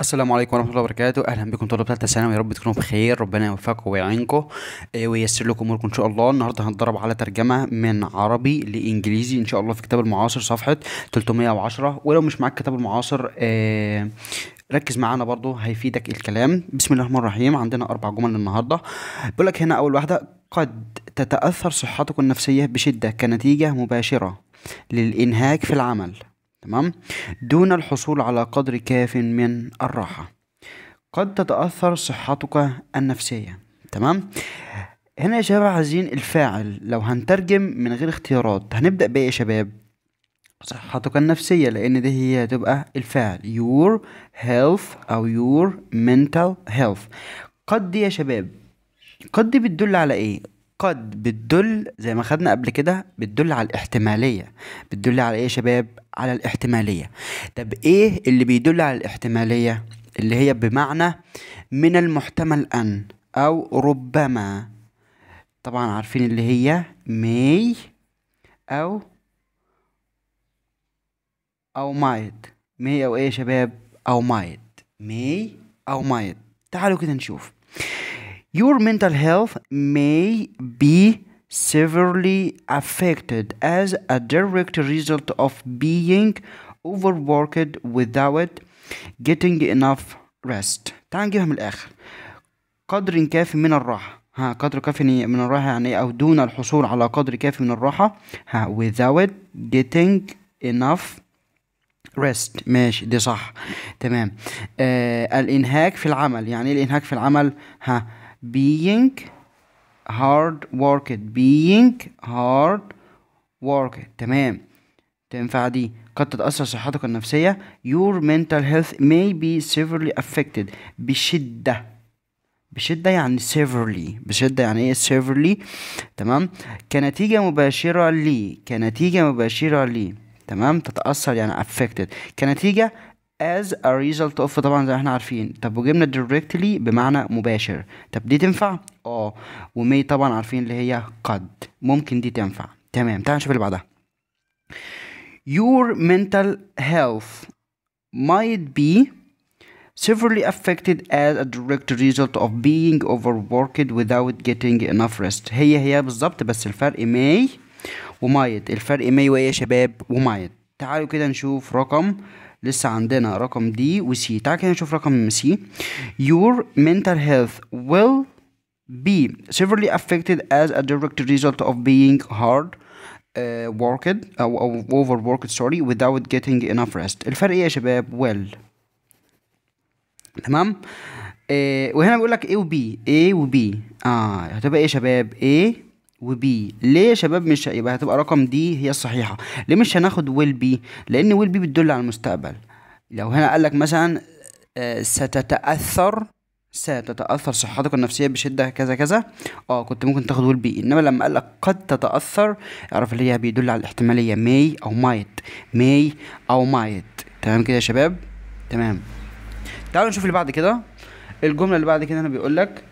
السلام عليكم ورحمه الله وبركاته اهلا بكم طلاب ثالثه ثانوي يا رب تكونوا بخير ربنا يوفقكم ويعينكم آه، وييسر لكم اموركم ان شاء الله النهارده هنتدرب على ترجمه من عربي لانجليزي ان شاء الله في كتاب المعاصر صفحه 310 ولو مش معاك كتاب المعاصر آه، ركز معانا برضو هيفيدك الكلام بسم الله الرحمن الرحيم عندنا اربع جمل النهارده بيقول لك هنا اول واحده قد تتاثر صحتك النفسيه بشده كنتيجه مباشره للانهاك في العمل تمام دون الحصول على قدر كاف من الراحة قد تتأثر صحتك النفسية تمام هنا يا شباب عايزين الفاعل لو هنترجم من غير اختيارات هنبدأ بإيه يا شباب صحتك النفسية لأن دي هي هتبقى الفاعل your health أو your mental health قد يا شباب قد بتدل على إيه قد بتدل زي ما خدنا قبل كده بتدل على الاحتمالية بتدل على ايه يا شباب على الاحتمالية طب ايه اللي بيدل على الاحتمالية اللي هي بمعنى من المحتمل ان او ربما طبعا عارفين اللي هي may او او might may او ايه يا شباب او might may او might تعالوا كده نشوف Your mental health may be severely affected as a direct result of being overworked without getting enough rest تعال نجيبها من الآخر قدر كافي من الراحة ها قدر كافي من الراحة يعني إيه أو دون الحصول على قدر كافي من الراحة ها without getting enough rest ماشي دي صح تمام آه الإنهاك في العمل يعني الإنهاك في العمل ها being hard worked being hard worked تمام تنفع دي قد تتأثر صحتك النفسية your mental health may be severely affected بشدة بشدة يعني severely بشدة يعني ايه severely تمام كنتيجة مباشرة لي كنتيجة مباشرة لي تمام تتأثر يعني affected كنتيجة as a result of طبعا زي ما احنا عارفين طب وجبنا directly بمعنى مباشر طب دي تنفع اه ومي طبعا عارفين اللي هي قد ممكن دي تنفع تمام تعال نشوف اللي بعدها your mental health might be severely affected as a direct result of being overworked without getting enough rest هي هي بالظبط بس الفرق may ومايت الفرق may وايه يا شباب ومايت تعالوا كده نشوف رقم لسه عندنا رقم دي وسي تعال كده نشوف رقم سي your mental health will be severely affected as a direct result of being hard uh, worked أو uh, overworked sorry without getting enough rest الفرق إيه يا شباب well تمام uh, وهنا بيقول لك A و B A و B اه هتبقى إيه يا شباب A وبي ليه يا شباب مش يبقى هتبقى رقم دي هي الصحيحه ليه مش هناخد ويل بي لان ويل بي بتدل على المستقبل لو هنا قال لك مثلا آه، ستتاثر ستتاثر صحتك النفسيه بشده كذا كذا اه كنت ممكن تاخد ويل بي انما لما قال لك قد تتاثر اعرف اللي هي بيدل على الاحتماليه ماي او مايت ماي او مايت تمام كده يا شباب تمام تعالوا نشوف اللي بعد كده الجمله اللي بعد كده هنا لك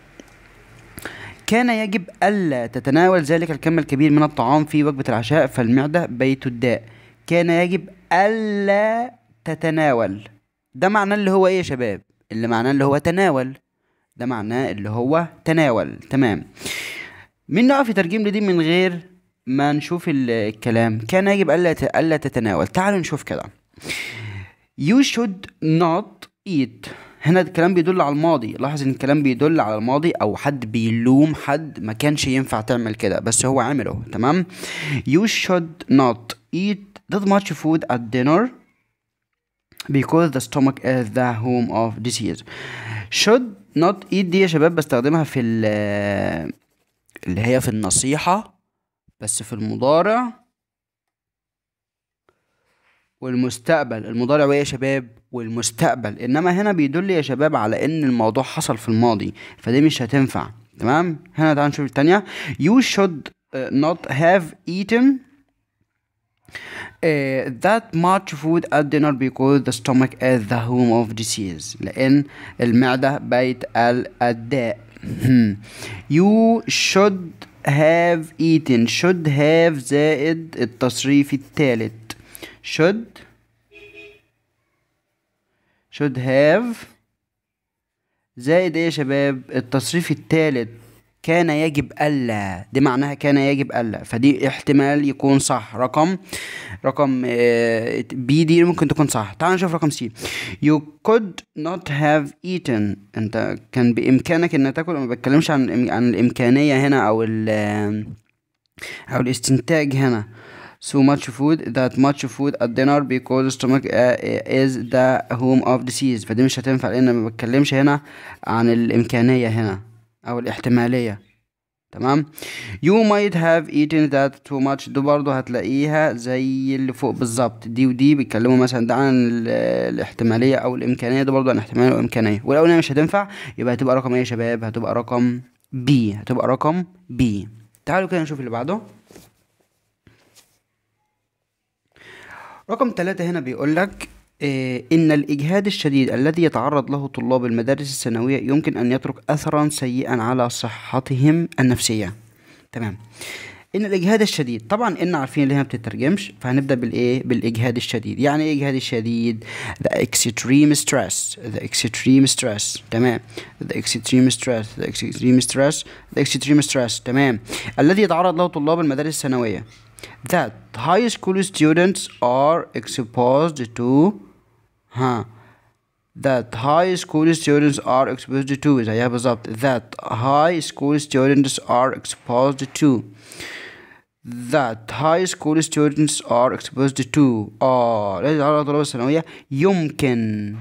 كان يجب ألا تتناول ذلك الكم الكبير من الطعام في وجبة العشاء فالمعدة بيت الداء كان يجب ألا تتناول ده معناه اللي هو إيه يا شباب اللي معناه اللي هو تناول ده معناه اللي هو تناول تمام مين نقف في ترجيم لدي من غير ما نشوف الكلام كان يجب ألا ألا تتناول تعالوا نشوف كده you should not eat هنا الكلام بيدل على الماضي لاحظ ان الكلام بيدل على الماضي او حد بيلوم حد ما كانش ينفع تعمل كده بس هو عمله تمام you should not eat that much food at dinner because the stomach is the home of disease should not eat دي يا شباب بستخدمها في اللي هي في النصيحة بس في المضارع والمستقبل المضارع ويا شباب والمستقبل انما هنا بيدل يا شباب على ان الموضوع حصل في الماضي فدي مش هتنفع تمام هنا تعال نشوف التانية you should uh, not have eaten uh, that much food at dinner because the stomach is the home of disease لأن المعدة بيت الأداء hmm. you should have eaten should have زائد التصريف الثالث should should have زائد ايه يا شباب التصريف الثالث كان يجب ألا دي معناها كان يجب ألا فدي احتمال يكون صح رقم رقم بي آه، دي ممكن تكون صح تعال نشوف رقم سي you could not have eaten انت كان بإمكانك ان تاكل ما بتكلمش عن عن الإمكانية هنا او ال او الاستنتاج هنا so much food that much food at dinner because stomach uh, uh is the home of disease فدي مش هتنفع لان ما بتكلمش هنا عن الامكانيه هنا او الاحتماليه تمام you might have eaten that too much دي برضو هتلاقيها زي اللي فوق بالظبط دي ودي بيتكلموا مثلا ده عن الاحتماليه او الامكانيه ده برضو عن احتماليه وامكانيه والاولانيه مش هتنفع يبقى هتبقى رقم ايه يا شباب هتبقى رقم بي هتبقى رقم بي تعالوا كده نشوف اللي بعده رقم ثلاثة هنا بيقول لك آه، إن الإجهاد الشديد الذي يتعرض له طلاب المدارس الثانوية يمكن أن يترك أثرا سيئا على صحتهم النفسية تمام ان الاجهاد الشديد طبعا ان عارفين اللي هي ما بتترجمش فهنبدا بالايه بالاجهاد الشديد يعني ايه اجهاد الشديد the extreme stress the extreme stress تمام the extreme stress the extreme stress the extreme stress تمام الذي يتعرض له طلاب المدارس الثانويه that high school students are exposed to huh, that high school students are exposed to هي بالظبط that high school students are exposed to that high school students are exposed to are على طلبة الثانوية يمكن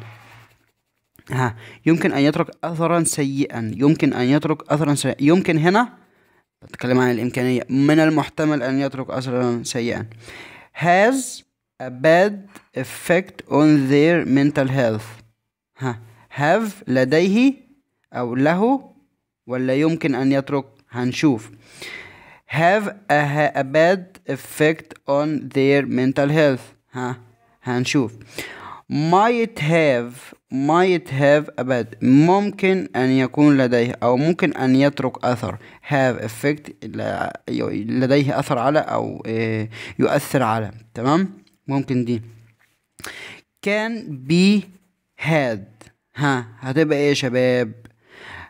ها يمكن أن يترك أثرا سيئا يمكن أن يترك أثرا سيئا يمكن هنا أتكلم عن الإمكانية من المحتمل أن يترك أثرا سيئا has a bad effect on their mental health ها have لديه أو له ولا يمكن أن يترك هنشوف have a, a bad effect on their mental health ها هنشوف might have might have a bad ممكن أن يكون لديه أو ممكن أن يترك أثر have effect لديه أثر على أو إيه، يؤثر على تمام ممكن دي can be had ها هتبقى إيه يا شباب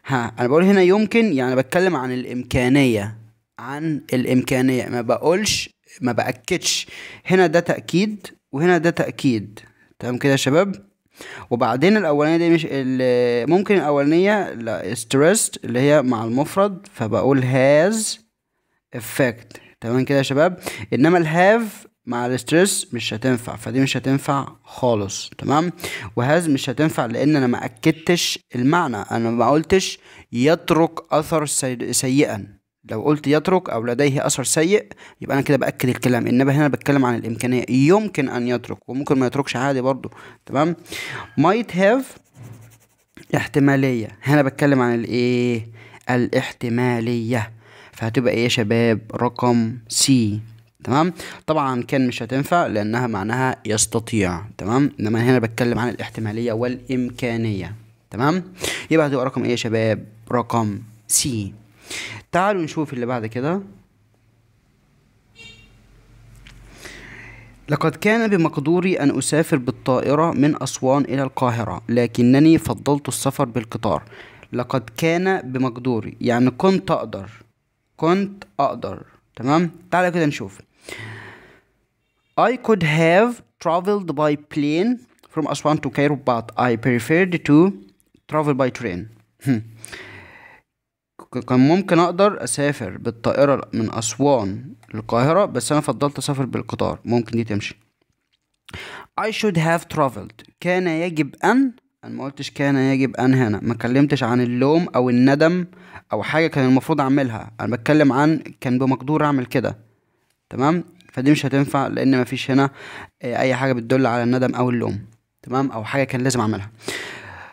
ها أنا بقول هنا يمكن يعني بتكلم عن الإمكانية عن الإمكانية ما بقولش ما بأكدش هنا ده تأكيد وهنا ده تأكيد تمام كده يا شباب وبعدين الاولانيه دي مش ممكن الاولانيه لا stressed اللي هي مع المفرد فبقول has effect تمام كده يا شباب انما الهاف مع الاسترس مش هتنفع فدي مش هتنفع خالص تمام وهذا مش هتنفع لان انا ما اكدتش المعنى انا ما قلتش يترك اثر سيئا لو قلت يترك أو لديه أثر سيء يبقى أنا كده بأكد الكلام إنما هنا بتكلم عن الإمكانية يمكن أن يترك وممكن ما يتركش عادي برضو تمام might have احتمالية هنا بتكلم عن الإيه الاحتمالية فهتبقى إيه يا شباب رقم سي تمام طبعا كان مش هتنفع لأنها معناها يستطيع تمام إنما هنا بتكلم عن الاحتمالية والإمكانية تمام يبقى هتبقى رقم إيه يا شباب رقم سي تعالوا نشوف اللي بعد كده لقد كان بمقدوري أن أسافر بالطائرة من أسوان إلى القاهرة لكنني فضلت السفر بالقطار لقد كان بمقدوري يعني كنت أقدر كنت أقدر تمام تعالوا كده نشوف I could have traveled by plane from Aswan to Cairo but I preferred to travel by train hmm. كان ممكن اقدر اسافر بالطائرة من اسوان للقاهرة بس انا فضلت اسافر بالقطار ممكن دي تمشي I should have traveled كان يجب ان انا ما قلتش كان يجب ان هنا ما كلمتش عن اللوم او الندم او حاجة كان المفروض اعملها انا بتكلم عن كان بمقدور اعمل كده تمام فدي مش هتنفع لان مفيش هنا آه، اي حاجة بتدل على الندم او اللوم تمام او حاجة كان لازم اعملها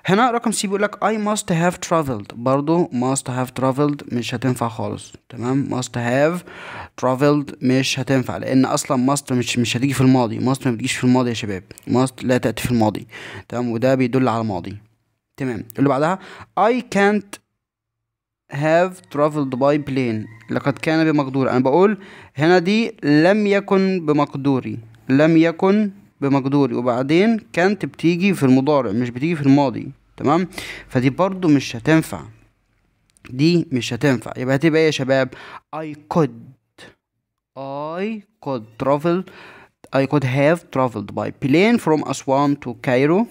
هنا رقم سي بيقول لك I must have traveled برضو must have traveled مش هتنفع خالص تمام must have traveled مش هتنفع لان اصلا must مش مش هتيجي في الماضي must ما بتجيش في الماضي يا شباب must لا تاتي في الماضي تمام وده بيدل على ماضي تمام اللي بعدها I can't have traveled by plane لقد كان بمقدور انا بقول هنا دي لم يكن بمقدوري لم يكن بمقدوري وبعدين كانت بتيجي في المضارع مش بتيجي في الماضي تمام فدي برضو مش هتنفع دي مش هتنفع يبقى هتبقى ايه يا شباب I could I could travel I could have traveled by plane from Aswan to Cairo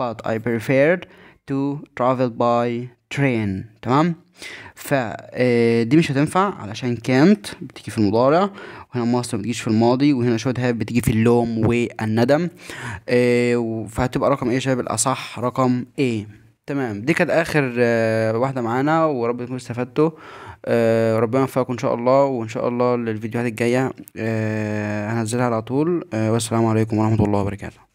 but I preferred to travel by train تمام آه، دي مش هتنفع علشان can't بتيجي في المضارع وهنا مصر ما بتجيش في الماضي وهنا should have بتيجي في اللوم والندم آه، فهتبقى رقم ايه يا شباب الاصح رقم ايه تمام دي كانت اخر آه، واحده معانا ورب تكونوا استفدتوا أه ربنا يوفقكم ان شاء الله وان شاء الله للفيديوهات الجايه أه هنزلها على طول أه والسلام عليكم ورحمه الله وبركاته